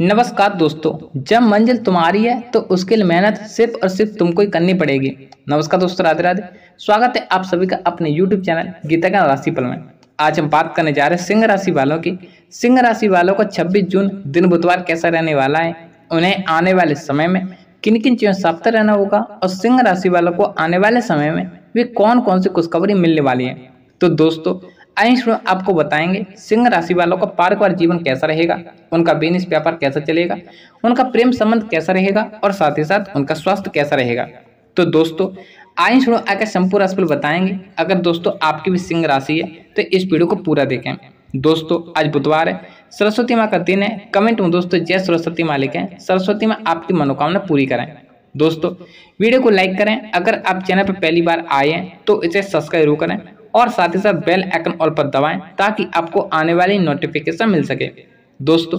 नमस्कार दोस्तों जब मंजिल तुम्हारी है तो उसके लिए मेहनत सिर्फ और सिर्फ तुमको ही करनी पड़ेगी नमस्कार दोस्तों राधे राधे स्वागत है आप सभी का अपने YouTube चैनल गीता का राशिफल में आज हम बात करने जा रहे हैं सिंह राशि वालों की सिंह राशि वालों का 26 जून दिन बुधवार कैसा रहने वाला है उन्हें आने वाले समय में किन किन चीज़ों सावधान रहना होगा और सिंह राशि वालों को आने वाले समय में वे कौन कौन सी खुशखबरी मिलने वाली है तो दोस्तों आइए आपको बताएंगे सिंह राशि वालों का पारिवारिक जीवन कैसा रहेगा उनका बिजनेस व्यापार कैसा चलेगा उनका प्रेम संबंध कैसा रहेगा और साथ ही साथ उनका स्वास्थ्य कैसा रहेगा तो दोस्तों आइए शुरू आकर संपूर्ण राशि पर बताएंगे अगर दोस्तों आपकी भी सिंह राशि है तो इस वीडियो को पूरा देखें दोस्तों आज बुधवार है सरस्वती माँ का दिन है कमेंट में दोस्तों जय सरस्वती माँ लिखें सरस्वती माँ आपकी मनोकामना पूरी करें दोस्तों वीडियो को लाइक करें अगर आप चैनल पर पहली बार आए हैं तो इसे सब्सक्राइब करें और साथ ही साथ बेल आइकन ऑल पर दबाएं ताकि आपको आने वाली नोटिफिकेशन मिल सके दोस्तों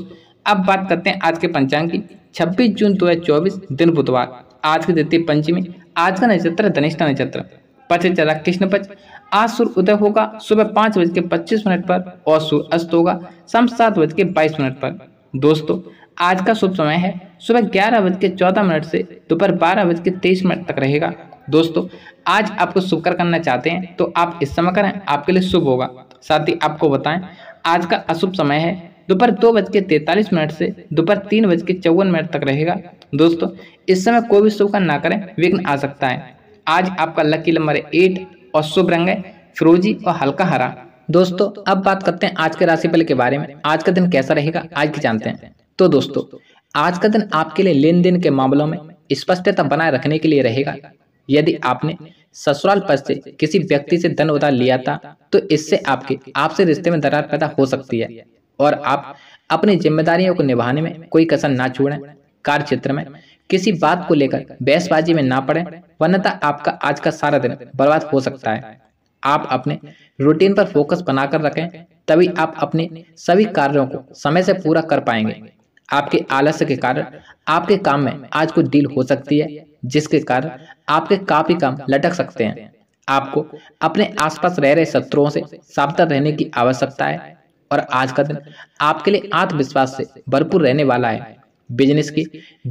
अब बात करते हैं आज के पंचांग की 26 जून 2024 दिन बुधवार आज के द्वितीय पंचमी आज का नक्षत्र धनिष्ठा नक्षत्र पक्ष चला कृष्ण पक्ष आज सूर्य उदय होगा सुबह पाँच बज के पच्चीस मिनट पर और सूर्य अस्त होगा शाम सात बज के बाईस मिनट पर दोस्तों आज का शुभ समय है सुबह ग्यारह बज के चौदह मिनट से दोपहर बारह बज के तेईस मिनट तक रहेगा दोस्तों आज आपको शुभ कर करना चाहते हैं तो आप इस समय करें आपके लिए शुभ होगा साथ ही आपको बताएं आज का अशुभ समय है दोपहर दो बज के तैतालीस मिनट से दोपहर तीन बज के चौवन मिनट तक रहेगा दोस्तों इस समय कोई भी शुभ कार्य ना करें विघ्न आ सकता है आज आपका लकी नंबर है एट और शुभ रंग है फिरोजी और हल्का हरा दोस्तों अब बात करते हैं आज के राशिफल के बारे में आज का दिन कैसा रहेगा आज की जानते हैं तो दोस्तों आज का दिन आपके लिए लेन देन के मामलों में स्पष्टता बनाए रखने के लिए रहेगा यदि आपने ससुराल पद से किसी व्यक्ति से धन उधार लिया था तो इससे आपके आपसे रिश्ते में दरार पैदा हो सकती है और आप अपनी जिम्मेदारियों को निभाने में कोई कसर ना छोड़ें कार्य क्षेत्र में किसी बात को लेकर बहसबाजी में ना पड़े वरनता तो आपका आज का सारा दिन बर्बाद हो सकता है आप अपने रूटीन पर फोकस बनाकर रखें तभी आप अपने सभी कार्यों को समय से पूरा कर पाएंगे आपके आलस्य के कारण आपके काम में आज कोई डील हो सकती है जिसके कारण आपके काफी काम लटक सकते हैं आपको अपने आसपास रह रहे शत्रुओं से सावधान रहने की आवश्यकता है और आज का दिन आपके लिए आत्मविश्वास से भरपूर रहने वाला है बिजनेस की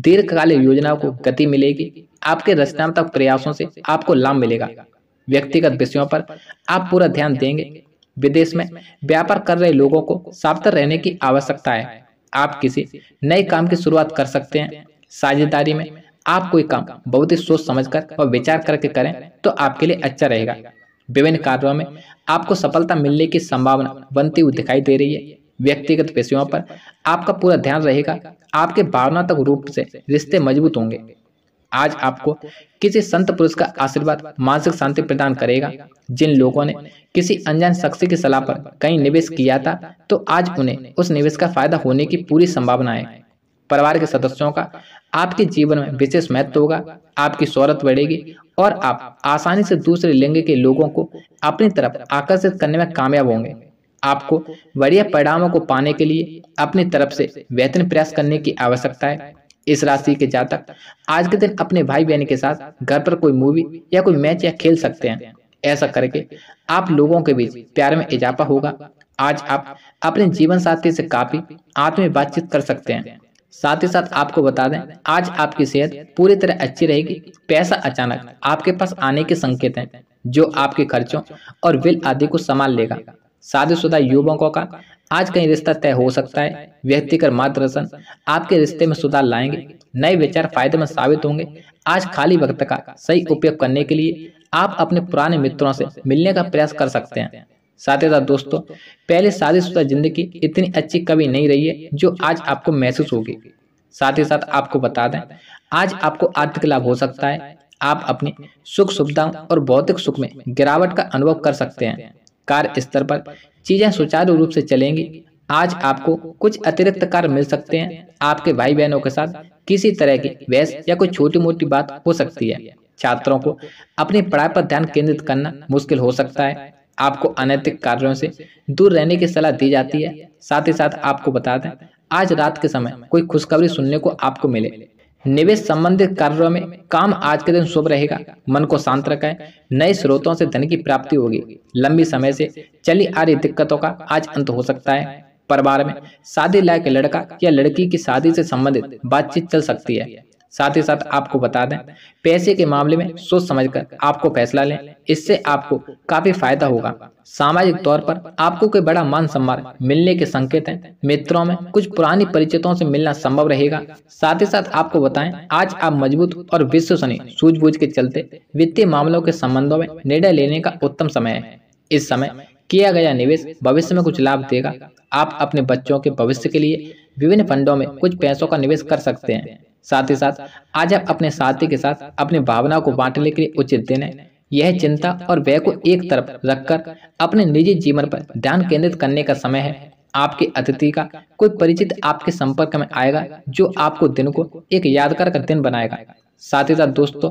दीर्घकालीन योजनाओं को गति मिलेगी आपके रचनात्मक प्रयासों से आपको लाभ मिलेगा व्यक्तिगत विषयों पर आप पूरा ध्यान देंगे विदेश में व्यापार कर रहे लोगों को सावधान रहने की आवश्यकता है आप किसी नए काम की शुरुआत कर सकते हैं साझेदारी में आप कोई काम बहुत ही सोच समझकर और विचार करके करें तो आपके लिए अच्छा रहेगा विभिन्न कार्यों में आपको सफलता मिलने की संभावना बनती हुई दिखाई दे रही है व्यक्तिगत विषयों पर आपका पूरा ध्यान रहेगा आपके भावनात्मक रूप से रिश्ते मजबूत होंगे आज आपको किसी संत पुरुष का आशीर्वाद मानसिक शांति प्रदान करेगा जिन लोगों ने किसी अनजान शख्स की सलाह पर कहीं निवेश किया था तो आज उन्हें उस निवेश का फायदा होने की पूरी संभावना है परिवार के सदस्यों का आपके जीवन में विशेष महत्व होगा आपकी शौहरत बढ़ेगी और आप आसानी से दूसरे लिंग के लोगों को अपनी तरफ आकर्षित करने में कामयाब होंगे आपको बढ़िया परिणामों को पाने के लिए अपनी तरफ से बेहतरीन प्रयास करने की आवश्यकता है इस राशि के जातक आज के दिन अपने भाई बहन के साथ घर पर कोई मूवी या कोई मैच या खेल सकते हैं ऐसा करके आप लोगों के बीच प्यार में इजाफा होगा आज आप अपने जीवन साथी से काफी आत्मीय बातचीत कर सकते हैं साथ ही साथ आपको बता दें आज आपकी सेहत पूरी तरह अच्छी रहेगी पैसा अचानक आपके पास आने के संकेत हैं जो आपके खर्चों और बिल आदि को संभाल लेगा शादीशुदा युवकों का आज कहीं रिश्ता तय हो सकता है व्यक्तिगत मार्गदर्शन आपके रिश्ते में सुधार लाएंगे नए विचार फायदेमंद साबित होंगे आज खाली वक्त का सही उपयोग करने के लिए आप अपने पुराने मित्रों से मिलने का प्रयास कर सकते हैं साथ ही साथ दोस्तों पहले शादीशुदा जिंदगी इतनी अच्छी कभी नहीं रही है जो आज आपको महसूस होगी साथ ही साथ आपको बता दें आज आपको आर्थिक लाभ हो सकता है आप अपनी सुख सुविधाओं और भौतिक सुख में गिरावट का अनुभव कर सकते हैं कार्य स्तर पर चीज़ें सुचारू रूप से चलेंगी आज आपको कुछ अतिरिक्त कार्य मिल सकते हैं आपके भाई बहनों के साथ किसी तरह की बहस या कोई छोटी मोटी बात हो सकती है छात्रों को अपनी पढ़ाई पर ध्यान केंद्रित करना मुश्किल हो सकता है आपको अनैतिक कार्यों से दूर रहने की सलाह दी जाती है साथ ही साथ आपको बता दें आज रात के समय कोई खुशखबरी सुनने को आपको मिले निवेश संबंधित कार्यों में काम आज के दिन शुभ रहेगा मन को शांत रखें नए स्रोतों से धन की प्राप्ति होगी लंबी समय से चली आ रही दिक्कतों का आज अंत हो सकता है परिवार में शादी लायक लड़का या लड़की की शादी से संबंधित बातचीत चल सकती है साथ ही साथ आपको बता दें पैसे के मामले में सोच समझकर आपको फैसला लें इससे आपको काफी फायदा होगा सामाजिक तौर पर आपको कोई बड़ा मान सम्मान मिलने के संकेत हैं मित्रों में कुछ पुरानी परिचितों से मिलना संभव रहेगा साथ ही साथ आपको बताएं आज आप मजबूत और विश्वसनीय सूझबूझ के चलते वित्तीय मामलों के संबंधों में निर्णय लेने का उत्तम समय है इस समय किया गया निवेश भविष्य में कुछ लाभ देगा आप अपने बच्चों के भविष्य के लिए विभिन्न फंडों में कुछ पैसों का निवेश कर सकते हैं साथ ही साथ आज आप अपने साथी के साथ अपनी भावना को बांटने के लिए उचित दिन है यह चिंता और व्यय को एक तरफ रखकर अपने निजी जीवन पर ध्यान केंद्रित करने का समय है आपके अतिथि का कोई परिचित आपके संपर्क में आएगा जो आपको दिन को एक यादगार का दिन बनाएगा साथ ही साथ दोस्तों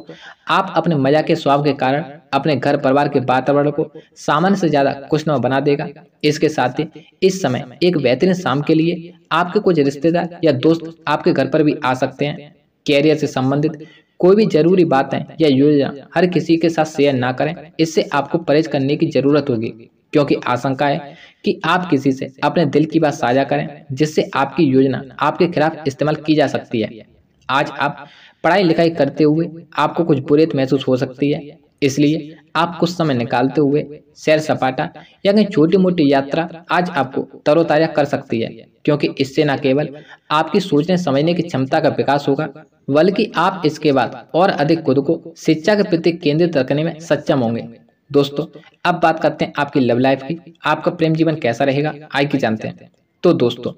आप अपने मजा के स्वाब के कारण अपने घर परिवार के वातावरण को सामान्य से ज़्यादा खुशनुमा बना देगा इसके साथ ही इस समय एक बेहतरीन शाम के लिए आपके कुछ रिश्तेदार या दोस्त आपके घर पर भी आ सकते हैं कैरियर से संबंधित कोई भी जरूरी बातें या योजना हर किसी के साथ शेयर ना करें इससे आपको परहेज करने की जरूरत होगी क्योंकि आशंका है कि आप किसी से अपने दिल की बात साझा करें जिससे आपकी योजना आपके खिलाफ इस्तेमाल की जा सकती है आज आप पढ़ाई लिखाई करते हुए आपको कुछ बुरेत महसूस हो सकती है इसलिए आप कुछ समय निकालते हुए सैर सपाटा या कहीं छोटी मोटी यात्रा आज आपको तरोताजा कर सकती है क्योंकि इससे न केवल आपकी सोचने समझने की क्षमता का विकास होगा बल्कि आप इसके बाद और अधिक खुद को शिक्षा के प्रति केंद्रित रखने में सक्षम होंगे दोस्तों अब बात करते हैं आपकी लव लाइफ की आपका प्रेम जीवन कैसा रहेगा आई की जानते हैं तो दोस्तों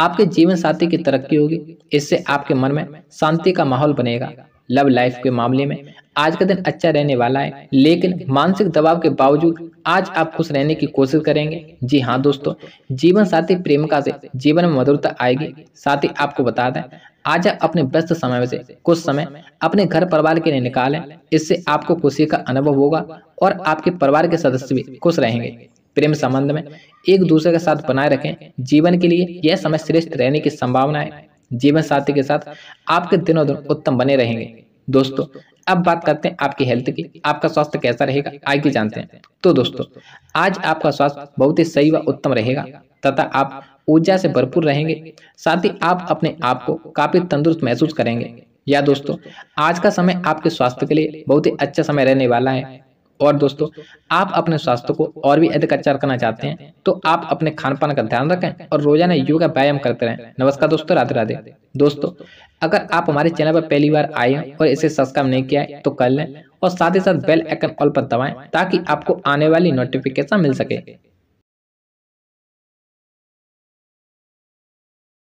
आपके जीवन साथी की तरक्की होगी इससे आपके मन में शांति का माहौल बनेगा लव लाइफ के मामले में आज का दिन अच्छा रहने वाला है लेकिन मानसिक दबाव के बावजूद आज आप खुश रहने की कोशिश करेंगे जी हाँ दोस्तों जीवन साथी प्रेमिका से जीवन में मधुरता आएगी साथ ही आपको बता दें आज आप अपने व्यस्त समय में से कुछ समय अपने घर परिवार के लिए निकालें इससे आपको खुशी का अनुभव होगा और आपके परिवार के सदस्य भी खुश रहेंगे प्रेम संबंध में एक दूसरे के साथ बनाए रखें जीवन के लिए यह समय श्रेष्ठ रहने की संभावना है जीवन साथी के साथ आपके दिनों दिन उत्तम बने रहेंगे दोस्तों अब बात करते हैं आपकी हेल्थ की आपका स्वास्थ्य कैसा रहेगा आगे जानते हैं तो दोस्तों आज आपका स्वास्थ्य बहुत ही सही व उत्तम रहेगा तथा आप ऊर्जा से भरपूर रहेंगे साथ ही आप अपने आप को काफी तंदुरुस्त महसूस करेंगे या दोस्तों आज का समय आपके स्वास्थ्य के लिए बहुत ही अच्छा समय रहने वाला है और दोस्तों आप अपने स्वास्थ्य को और भी अधिक अच्छा रखना चाहते हैं तो आप अपने खान पान का ध्यान रखें और रोजाना योगा व्यायाम करते रहें नमस्कार दोस्तों राधे राधे दोस्तों अगर आप हमारे चैनल पर पहली बार आए हैं और इसे सब्सक्राइब नहीं किया है तो कर लें और साथ ही साथ बेल आइकन ऑल पर दबाएं ताकि आपको आने वाली नोटिफिकेशन मिल सके